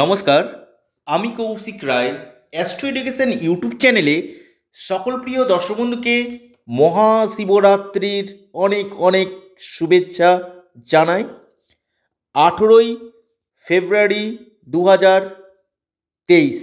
নমস্কার আমি Kaushik Roy astro education YouTube চ্যানেলে সকল প্রিয় দর্শক বন্ধুকে মহাশিবরাত্রির অনেক অনেক শুভেচ্ছা জানাই আঠেরোই ফেব্রুয়ারি দু হাজার তেইশ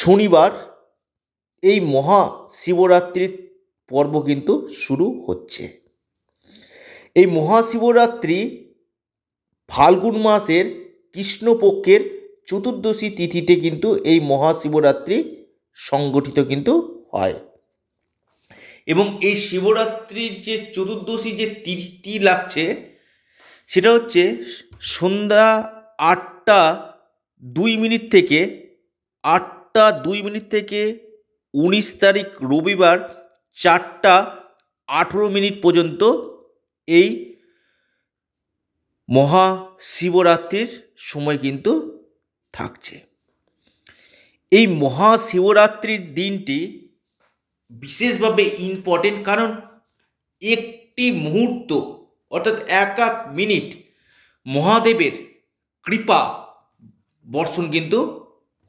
শনিবার এই মহা শিবরাত্রির পর্ব কিন্তু শুরু হচ্ছে এই মহাশিবরাত্রি ফাল্গুন মাসের কৃষ্ণপক্ষের চতুর্দশী তিথিতে কিন্তু এই মহাশিবরাত্রি সংগঠিত কিন্তু হয় এবং এই শিবরাত্রির যে চতুর্দশী যে তিথিটি লাগছে সেটা হচ্ছে সন্ধ্যা আটটা দুই মিনিট থেকে আটটা দুই মিনিট থেকে উনিশ তারিখ রবিবার চারটা আঠেরো মিনিট পর্যন্ত এই মহা শিবরাত্রির সময় কিন্তু থাকছে এই মহাশিবরাত্রির দিনটি বিশেষভাবে ইম্পর্টেন্ট কারণ একটি মুহূর্ত অর্থাৎ এক এক মিনিট মহাদেবের কৃপা বর্ষণ কিন্তু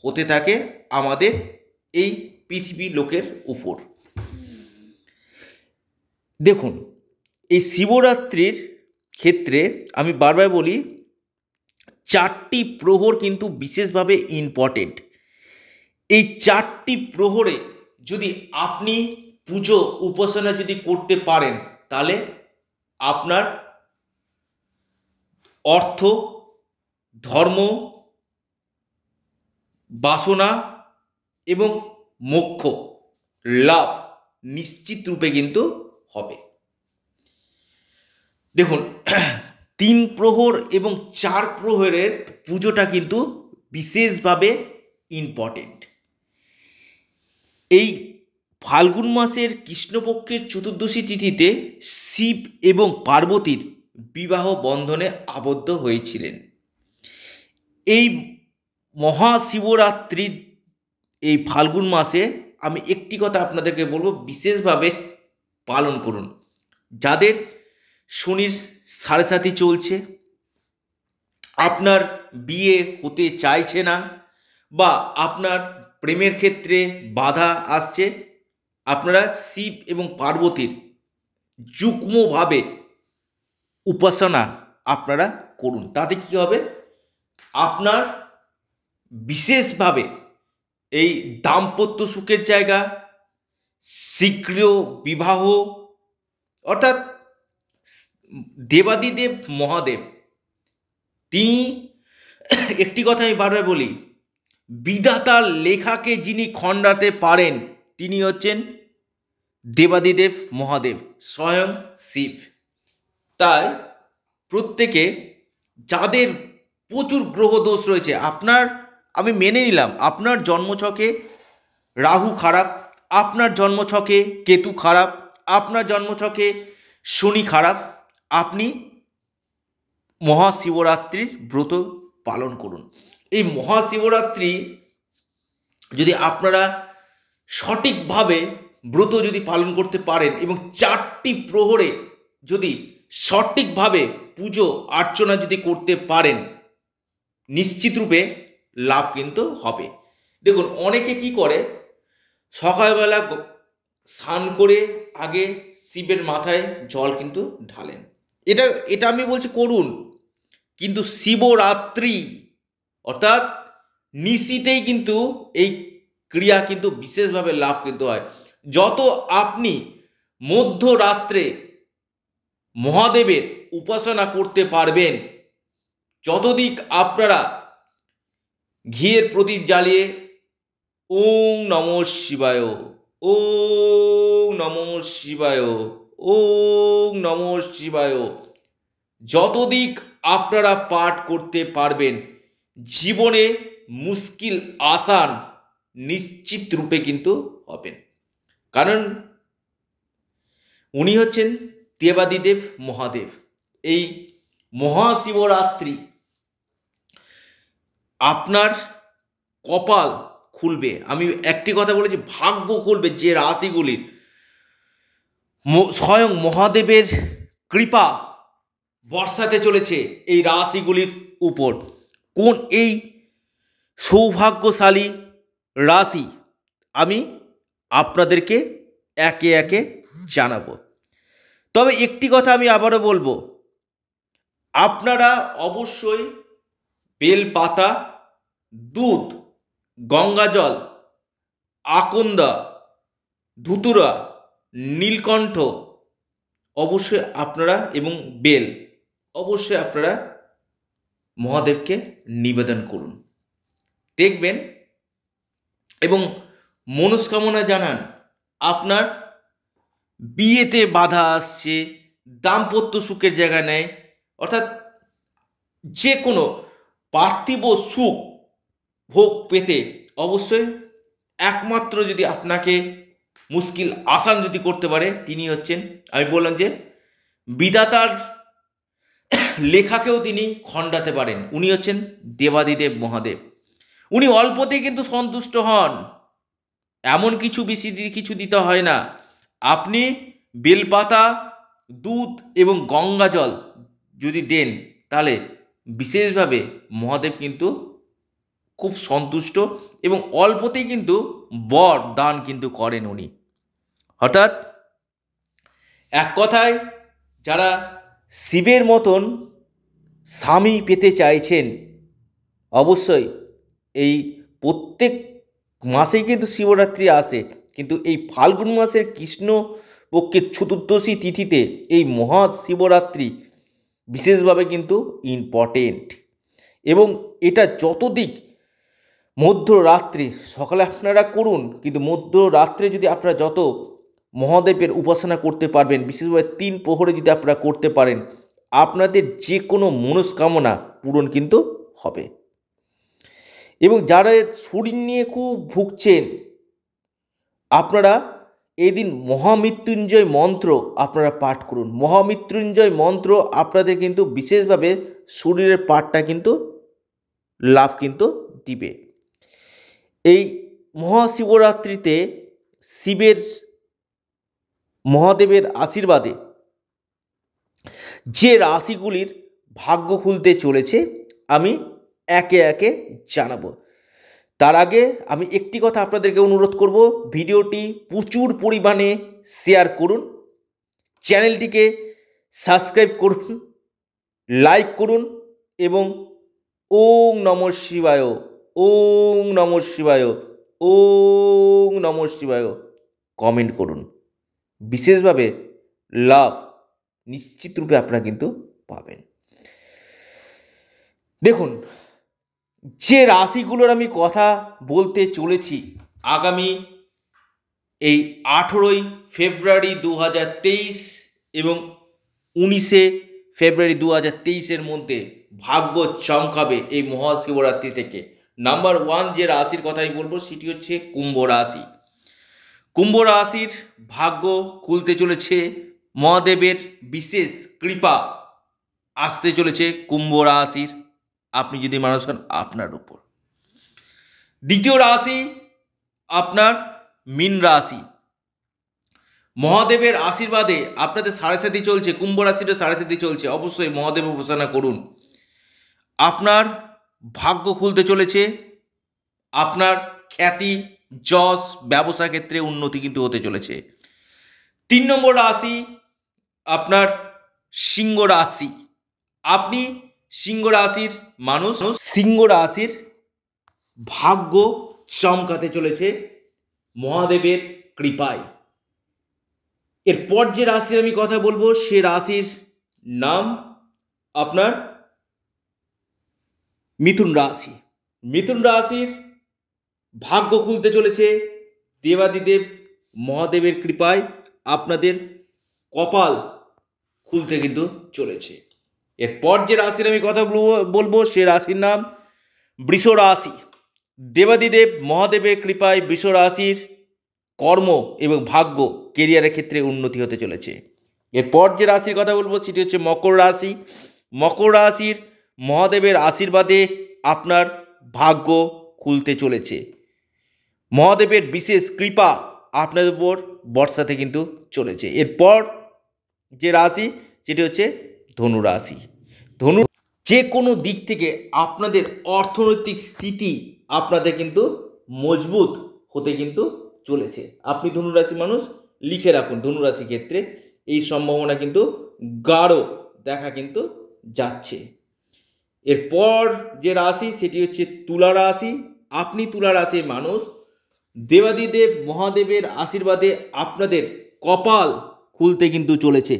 হতে থাকে আমাদের এই পৃথিবী লোকের উপর দেখুন এই শিবরাত্রির ক্ষেত্রে আমি বারবার বলি চারটি প্রহর কিন্তু বিশেষভাবে ইম্পর্টেন্ট এই চারটি প্রহরে যদি আপনি পুজো উপাসনা যদি করতে পারেন তাহলে আপনার অর্থ ধর্ম বাসনা এবং মোক্ষ লাভ নিশ্চিত রূপে কিন্তু হবে দেখুন তিন প্রহর এবং চার প্রহরের পুজোটা কিন্তু বিশেষভাবে ইম্পর্টেন্ট এই ফাল্গুন মাসের কৃষ্ণপক্ষের চতুর্দশী তিথিতে শিব এবং পার্বতীর বিবাহ বন্ধনে আবদ্ধ হয়েছিলেন এই মহাশিবরাত্রির এই ফাল্গুন মাসে আমি একটি কথা আপনাদেরকে বলবো বিশেষভাবে পালন করুন যাদের শনির সাড়ে সাথী চলছে আপনার বিয়ে হতে চাইছে না বা আপনার প্রেমের ক্ষেত্রে বাধা আসছে আপনারা শিব এবং পার্বতীর যুগ্মভাবে উপাসনা আপনারা করুন তাতে কি হবে আপনার বিশেষভাবে এই দাম্পত্য সুখের জায়গা শীঘ্র বিবাহ অর্থাৎ দেবাদিদেব মহাদেব তিনি একটি কথা আমি বারবার বলি বিধাতার লেখাকে যিনি খণ্ডাতে পারেন তিনি হচ্ছেন দেবাদিদেব মহাদেব স্বয়ং শিব তাই প্রত্যেকে যাদের প্রচুর গ্রহ দোষ রয়েছে আপনার আমি মেনে নিলাম আপনার জন্মছকে রাহু খারাপ আপনার জন্মছকে কেতু খারাপ আপনার জন্মছকে শনি খারাপ আপনি মহাশিবরাত্রির ব্রত পালন করুন এই মহাশিবরাত্রি যদি আপনারা সঠিকভাবে ব্রত যদি পালন করতে পারেন এবং চারটি প্রহরে যদি সঠিকভাবে পুজো অর্চনা যদি করতে পারেন নিশ্চিতরূপে লাভ কিন্তু হবে দেখুন অনেকে কি করে সকালবেলা স্নান করে আগে শিবের মাথায় জল কিন্তু ঢালেন এটা এটা আমি বলছি করুন কিন্তু শিবরাত্রি অর্থাৎ নিশিতেই কিন্তু এই ক্রিয়া কিন্তু বিশেষভাবে লাভ কিন্তু হয় যত আপনি মধ্যরাত্রে মহাদেবের উপাসনা করতে পারবেন যতদিক আপনারা ঘিয়ের প্রদীপ জ্বালিয়ে ওং নম শিবায় ও নম শিবায় ওং নম শিবায় যতদিক আপনারা পাঠ করতে পারবেন জীবনে মুশকিল আসান নিশ্চিত রূপে কিন্তু হবেন কারণ উনি হচ্ছেন দেবাদিদেব মহাদেব এই মহাশিবরাত্রি আপনার কপাল খুলবে আমি একটি কথা বলেছি ভাগ্য খুলবে যে রাশিগুলির স্বয়ং মহাদেবের কৃপা বর্ষাতে চলেছে এই রাশিগুলির উপর কোন এই সৌভাগ্যশালী রাশি আমি আপনাদেরকে একে একে জানাবো তবে একটি কথা আমি আবারও বলবো আপনারা অবশ্যই বেলপাতা দুধ গঙ্গাজল আকন্দা ধুতুরা নীলকণ্ঠ অবশ্যই আপনারা এবং বেল অবশ্যই আপনারা মহাদেবকে নিবেদন করুন দেখবেন এবং মনস্কামনা জানান আপনার বিয়েতে বাধা আসছে দাম্পত্য সুখের জায়গা নেয় অর্থাৎ যে কোনো পার্থিব সুখ ভোগ পেতে অবশ্যই একমাত্র যদি আপনাকে মুশকিল আসান যদি করতে পারে তিনি হচ্ছেন আমি বললাম যে বিদাতার লেখাকেও তিনি খণ্ডাতে পারেন উনি হচ্ছেন দেবাদিদেব মহাদেব উনি অল্পতে কিন্তু সন্তুষ্ট হন এমন কিছু বেশি কিছু দিতে হয় না আপনি বেলপাতা দুধ এবং গঙ্গা জল যদি দেন তাহলে বিশেষভাবে মহাদেব কিন্তু খুব সন্তুষ্ট এবং অল্পতেই কিন্তু বর দান কিন্তু করেন উনি হঠাৎ এক কথায় যারা শিবের মতন স্বামী পেতে চাইছেন অবশ্যই এই প্রত্যেক মাসেই কিন্তু শিবরাত্রি আসে কিন্তু এই ফাল্গুন মাসের কৃষ্ণ পক্ষের চতুর্দশী তিথিতে এই মহা শিবরাত্রি বিশেষভাবে কিন্তু ইম্পর্টেন্ট এবং এটা যত দিক মধ্যরাত্রি সকালে আপনারা করুন কিন্তু মধ্যরাত্রে যদি আপনারা যত মহাদেবের উপাসনা করতে পারবেন বিশেষভাবে তিন প্রহরে যদি আপনারা করতে পারেন আপনাদের যে কোনো মনস্কামনা পূরণ কিন্তু হবে এবং যারা শরীর নিয়ে খুব ভুগছেন আপনারা এদিন মহামৃত্যুঞ্জয় মন্ত্র আপনারা পাঠ করুন মহামৃত্যুঞ্জয় মন্ত্র আপনাদের কিন্তু বিশেষভাবে শরীরের পাঠটা কিন্তু লাভ কিন্তু দিবে এই মহাশিবরাত্রিতে শিবের মহাদেবের আশীর্বাদে যে রাশিগুলির ভাগ্য খুলতে চলেছে আমি একে একে জানাবো তার আগে আমি একটি কথা আপনাদেরকে অনুরোধ করব ভিডিওটি প্রচুর পরিমাণে শেয়ার করুন চ্যানেলটিকে সাবস্ক্রাইব করুন লাইক করুন এবং ওম নম শিবায় ওং নম শিবায় ওং নম শিবায় কমেন্ট করুন বিশেষভাবে লাভ নিশ্চিত রূপে আপনারা কিন্তু পাবেন দেখুন যে রাশিগুলোর আমি কথা বলতে চলেছি আগামী এই আঠেরোই ফেব্রুয়ারি দু এবং উনিশে ফেব্রুয়ারি দু হাজার তেইশের মধ্যে ভাগ্য চমকাবে এই মহাশিবরাত্রি থেকে নাম্বার ওয়ান যে রাশির কথাই বলবো সেটি হচ্ছে কুম্ভ রাশি কুম্ভ রাশির ভাগ্য খুলতে চলেছে মহাদেবের বিশেষ কৃপা আসতে চলেছে কুম্ভ রাশির আপনি যদি মানুষ হন আপনার উপর দ্বিতীয় রাশি আপনার মিন রাশি মহাদেবের আশীর্বাদে আপনাদের সাড়ে সাথে চলছে কুম্ভ রাশিটা সাড়ে সাথে চলছে অবশ্যই মহাদেব উপাসনা করুন আপনার ভাগ্য খুলতে চলেছে আপনার খ্যাতি যশ ব্যবসা ক্ষেত্রে উন্নতি কিন্তু হতে চলেছে তিন নম্বর রাশি আপনার সিংহ রাশি আপনি সিংহ রাশির মানুষ সিংহ রাশির ভাগ্য চমকাতে চলেছে মহাদেবের কৃপায় এরপর যে রাশির আমি কথা বলবো সে রাশির নাম আপনার মিথুন রাশি মিথুন রাশির ভাগ্য খুলতে চলেছে দেবাদিদেব মহাদেবের কৃপায় আপনাদের কপাল খুলতে কিন্তু চলেছে এরপর যে রাশির আমি কথা বলবো সে রাশির নাম বৃষ রাশি দেবাদিদেব মহাদেবের কৃপায় বৃষ রাশির কর্ম এবং ভাগ্য কেরিয়ারের ক্ষেত্রে উন্নতি হতে চলেছে এরপর যে রাশির কথা বলবো সেটি হচ্ছে মকর রাশি মকর রাশির মহাদেবের আশীর্বাদে আপনার ভাগ্য খুলতে চলেছে মহাদেবের বিশেষ কৃপা আপনার উপর বর্ষাতে কিন্তু চলেছে এরপর যে রাশি সেটি হচ্ছে ধনু রাশি ধনু যে কোনো দিক থেকে আপনাদের অর্থনৈতিক স্থিতি আপনাদের কিন্তু মজবুত হতে কিন্তু চলেছে আপনি ধনুরাশি মানুষ লিখে রাখুন ধনুরাশি ক্ষেত্রে এই সম্ভাবনা কিন্তু গাঢ় দেখা কিন্তু যাচ্ছে এরপর যে রাশি সেটি হচ্ছে তুলা রাশি আপনি তুলা রাশির মানুষ দেবাদিদেব মহাদেবের আশীর্বাদে আপনাদের কপাল খুলতে কিন্তু চলেছে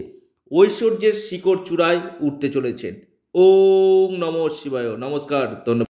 ঐশ্বর্যের শিকড় চূড়ায় উঠতে চলেছেন ওম নম শিবায় নমস্কার ধন্যবাদ